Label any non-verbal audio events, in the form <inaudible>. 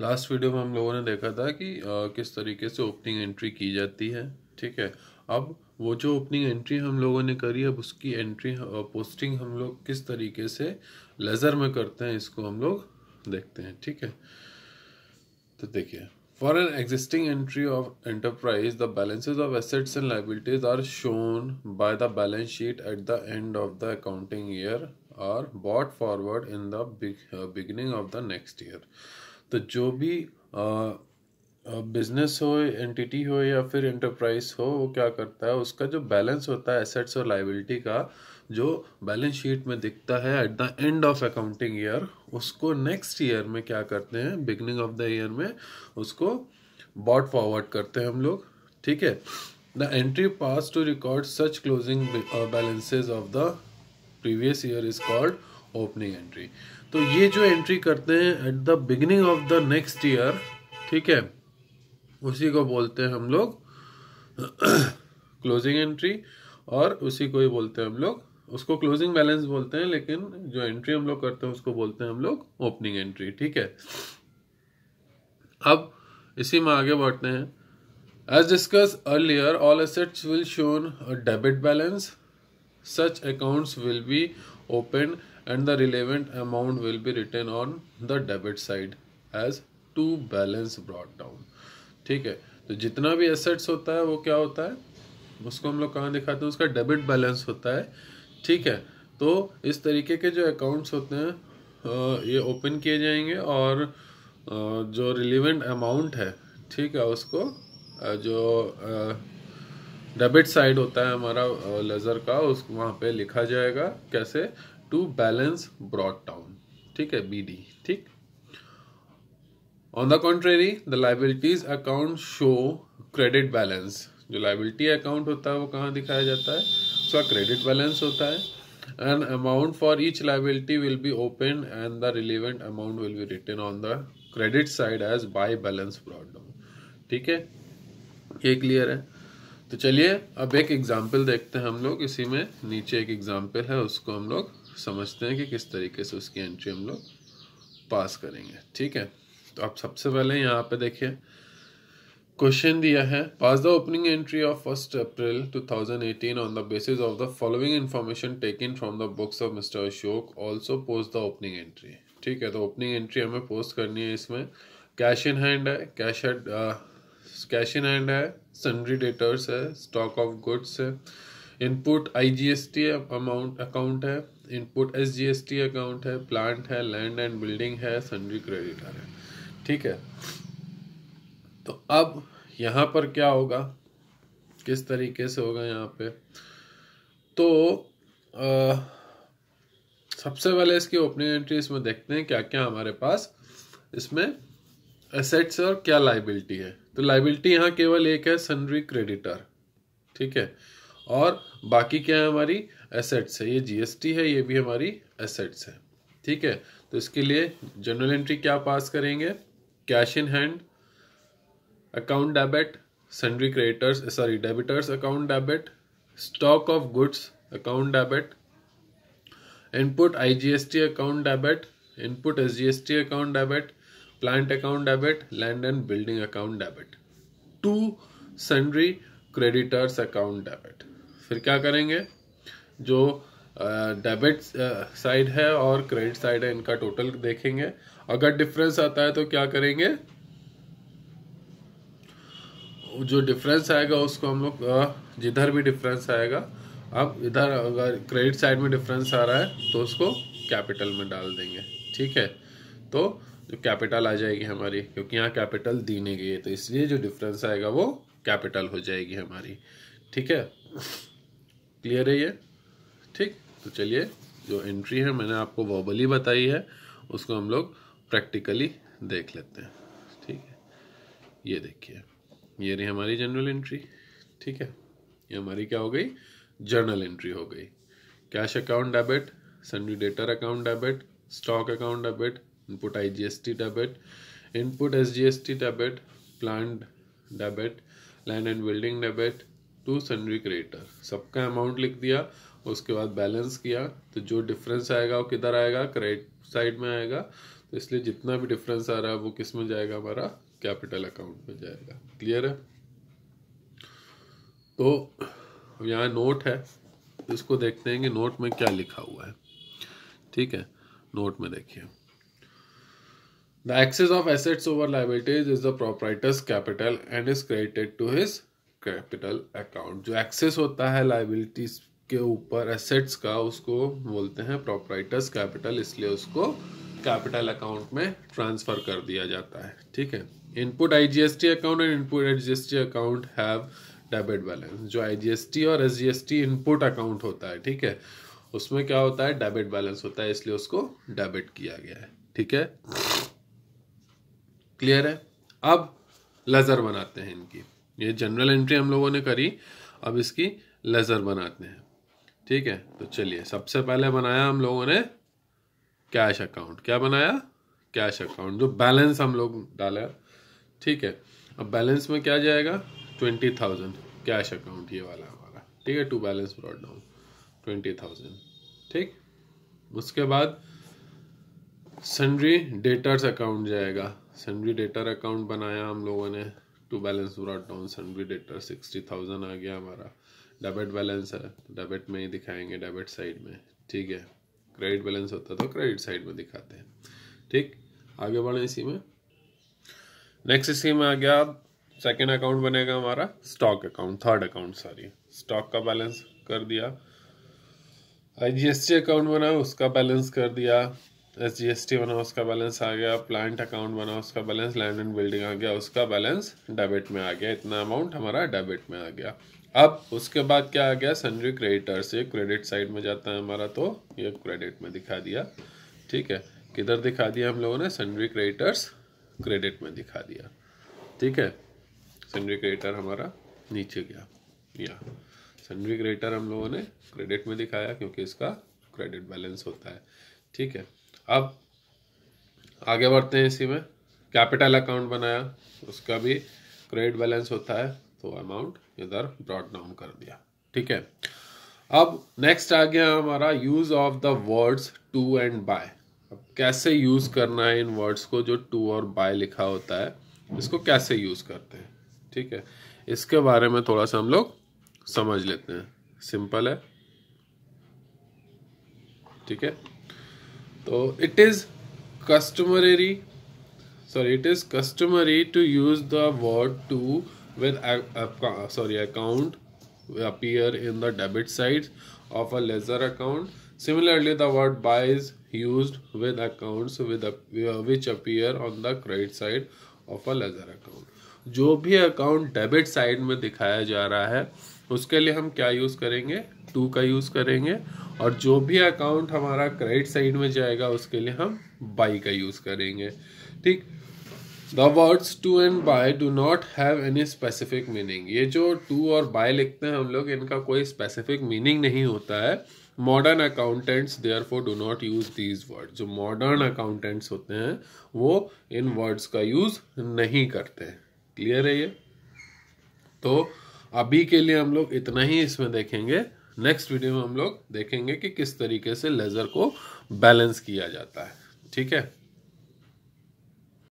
last video में हम लोगों ने देखा था कि आ, किस तरीके से ओपनिंग एंट्री की जाती है ठीक है अब वो जो ओपनिंग एंट्री हम लोगों ने करी अब उसकी एंट्री पोस्टिंग हम लोग किस तरीके से लेजर में करते हैं इसको हम लोग देखते हैं ठीक है तो देखिए for an existing entry of enterprise the balances of assets and liabilities are shown by the balance sheet at the end of the accounting year are brought forward in the beginning of the next year तो जो भी business हो entity हो या फिर enterprise हो वो क्या करता है उसका जो बैलेंस होता है एसेट्स और लाइबिलिटी का जो बैलेंस शीट में दिखता है at the end of accounting year उसको नेक्स्ट ईयर में क्या करते हैं बिगनिंग ऑफ द ईयर में उसको बॉट फॉरवर्ड करते हैं हम लोग ठीक है the entry pass to record such closing balances of the previous year is called opening entry तो ये जो एंट्री करते हैं at the beginning of the next year ठीक है उसी को बोलते हैं हम लोग क्लोजिंग <clears throat> एंट्री और उसी को ही बोलते हैं हम लोग उसको क्लोजिंग बैलेंस बोलते हैं लेकिन जो एंट्री हम लोग करते हैं उसको बोलते हैं हम लोग ओपनिंग एंट्री ठीक है अब इसी में आगे बढ़ते हैं as discussed earlier all assets will shown debit balance such accounts will be open and the relevant amount will be written on the debit side as to balance brought down ठीक है तो जितना भी एसेट्स होता है वो क्या होता है उसको हम लोग कहाँ दिखाते हैं उसका डेबिट बैलेंस होता है ठीक है तो इस तरीके के जो अकाउंट्स होते हैं ये ओपन किए जाएंगे और जो रिलीवेंट अमाउंट है ठीक है उसको जो डेबिट साइड होता है हमारा लेज़र का उस वहाँ पे लिखा जाएगा कैसे टू बैलेंस ब्रॉड डाउन ठीक है बी डी ठीक on the contrary the liabilities account show credit balance जो लाइबिलिटी अकाउंट होता है वो कहाँ दिखाया जाता है उसका क्रेडिट बैलेंस होता है and amount for each liability will be open and the relevant amount will be return on the credit side as by balance brought down ठीक है ये क्लियर है तो चलिए अब एक एग्जाम्पल देखते हैं हम लोग इसी में नीचे एक एग्जाम्पल है उसको हम लोग समझते हैं कि किस तरीके से उसकी एंट्री हम लोग पास करेंगे ठीक है तो आप सबसे पहले यहाँ पे देखिए क्वेश्चन दिया है pass the opening entry of first April 2018 on the basis of the following information taken from the books of mister Ashok also post the opening entry ठीक है तो ओपनिंग एंट्री हमें पोस्ट करनी है इसमें कैश इन हैंड है cash at cash in hand है sundry debtors है स्टॉक ऑफ गुड्स है input I G S T amount account है input S G S T account है प्लांट है लैंड एंड बिल्डिंग है सन्ड्री क्रेडिटर है ठीक है तो अब यहाँ पर क्या होगा किस तरीके से होगा यहाँ पे तो आ, सबसे पहले इसकी ओपनिंग एंट्री इसमें देखते हैं क्या क्या हमारे पास इसमें एसेट्स और क्या लाइबिलिटी है तो लाइबिलिटी यहाँ केवल एक है सनरी क्रेडिटर ठीक है और बाकी क्या है हमारी एसेट्स है ये जीएसटी है ये भी हमारी एसेट्स है ठीक है तो इसके लिए जनरल एंट्री क्या पास करेंगे cash in hand account debit sundry creditors sorry debtors account debit stock of goods account debit input IGST account debit input SGST account debit plant account debit land and building account debit to sundry creditors account debit फिर क्या करेंगे जो debit side है और credit side है इनका total देखेंगे अगर डिफरेंस आता है तो क्या करेंगे जो डिफरेंस आएगा उसको हम लोग जिधर भी डिफरेंस आएगा अब इधर अगर क्रेडिट साइड में डिफरेंस आ रहा है तो उसको कैपिटल में डाल देंगे ठीक है तो जो कैपिटल आ जाएगी हमारी क्योंकि यहाँ कैपिटल दी नहीं गई है तो इसलिए जो डिफरेंस आएगा वो कैपिटल हो जाएगी हमारी ठीक है क्लियर है ये ठीक तो चलिए जो एंट्री है मैंने आपको वर्बली बताई है उसको हम लोग प्रैक्टिकली देख लेते हैं ठीक है ये देखिए ये रही हमारी जनरल एंट्री ठीक है ये हमारी क्या हो गई जर्नल एंट्री हो गई cash account debit sundry debtor account debit stock account debit input IGST debit input SGST debit plant debit land and building debit to sundry creditor सबका अमाउंट लिख दिया उसके बाद बैलेंस किया तो जो डिफरेंस आएगा वो किधर आएगा क्रेडिट साइड में आएगा तो इसलिए जितना भी डिफरेंस आ रहा है वो किस में जाएगा हमारा कैपिटल अकाउंट में जाएगा क्लियर है तो यहाँ नोट है इसको देखते हैं कि नोट में क्या लिखा हुआ है ठीक है नोट में देखिए the excess of assets over liabilities is the proprietor's capital and is credited to his capital account जो एक्सेस होता है लाइबिलिटीज के ऊपर एसेट्स का उसको बोलते हैं प्रोपराइटर्स कैपिटल इसलिए उसको कैपिटल अकाउंट में ट्रांसफर कर दिया जाता है ठीक है input IGST account and input HGST account have debit balance जो आईजीएसटी और एसजीएसटी इनपुट अकाउंट होता है ठीक है उसमें क्या होता है डेबिट बैलेंस होता है इसलिए उसको डेबिट किया गया है ठीक है क्लियर है अब लेज़र बनाते हैं इनकी ये जनरल एंट्री हम लोगों ने करी अब इसकी लेज़र बनाते हैं ठीक है तो चलिए सबसे पहले बनाया हम लोगों ने कैश अकाउंट क्या बनाया कैश अकाउंट जो बैलेंस हम लोग डाला ठीक है अब बैलेंस में क्या जाएगा ट्वेंटी थाउजेंड कैश अकाउंट ये वाला हमारा ठीक है to balance brought down twenty thousand ठीक उसके बाद सन्ड्री डेटर्स अकाउंट जाएगा सन्ड्री डेटर अकाउंट बनाया हम लोगों ने to balance brought down sundry debtor sixty thousand आ गया हमारा डेबिट बैलेंस है तो डेबिट में ही दिखाएंगे डेबिट साइड में ठीक है क्रेडिट बैलेंस होता तो क्रेडिट साइड में दिखाते हैं ठीक आगे बढ़े इसी में नेक्स्ट इसी में आ गया सेकेंड अकाउंट बनेगा हमारा stock account third account sorry stock का बैलेंस कर दिया आईजीएसटी अकाउंट बना उसका बैलेंस कर दिया एस जी एस टी बना उसका बैलेंस आ गया प्लांट अकाउंट बना उसका बैलेंस लैंड एंड बिल्डिंग आ गया उसका बैलेंस डेबिट में आ गया इतना अमाउंट हमारा डेबिट में आ गया अब उसके बाद क्या आ गया सन्ड्री क्रेडिटर्स ये क्रेडिट साइड में जाता है हमारा तो ये क्रेडिट में दिखा दिया ठीक है किधर दिखा दिया हम लोगों ने सन्ड्री क्रेडिटर्स क्रेडिट में दिखा दिया ठीक है सन्ड्री क्रेडिटर हमारा नीचे गया या सन्ड्री क्रेडिटर हम लोगों ने क्रेडिट में दिखाया क्योंकि इसका क्रेडिट बैलेंस होता है ठीक है अब आगे बढ़ते हैं इसी में कैपिटल अकाउंट बनाया उसका भी क्रेडिट बैलेंस होता है तो अमाउंट इधर ब्रॉड डाउन कर दिया ठीक है अब नेक्स्ट आ गया हमारा use of the words to and by अब कैसे यूज करना है इन वर्ड्स को जो टू और बाय लिखा होता है इसको कैसे यूज करते हैं ठीक है इसके बारे में थोड़ा सा हम लोग समझ लेते हैं सिंपल है ठीक है तो it is customary sorry it is customary to use the word to with sorry account appear in the debit side of a ledger account similarly the word by use with account with which appear on the credit side of a ledger account जो भी account debit side में दिखाया जा रहा है उसके लिए हम क्या यूज़ करेंगे टू का यूज़ करेंगे और जो भी अकाउंट हमारा क्रेडिट साइड में जाएगा उसके लिए हम बाई का यूज़ करेंगे ठीक the words to and by do not have any specific meaning ये जो टू और बाय लिखते हैं हम लोग इनका कोई स्पेसिफिक मीनिंग नहीं होता है modern accountants therefore do not use these word जो मॉडर्न अकाउंटेंट्स होते हैं वो इन वर्ड्स का यूज़ नहीं करते क्लियर है ये तो अभी के लिए हम लोग इतना ही इसमें देखेंगे नेक्स्ट वीडियो में हम लोग देखेंगे कि किस तरीके से लेज़र को बैलेंस किया जाता है ठीक है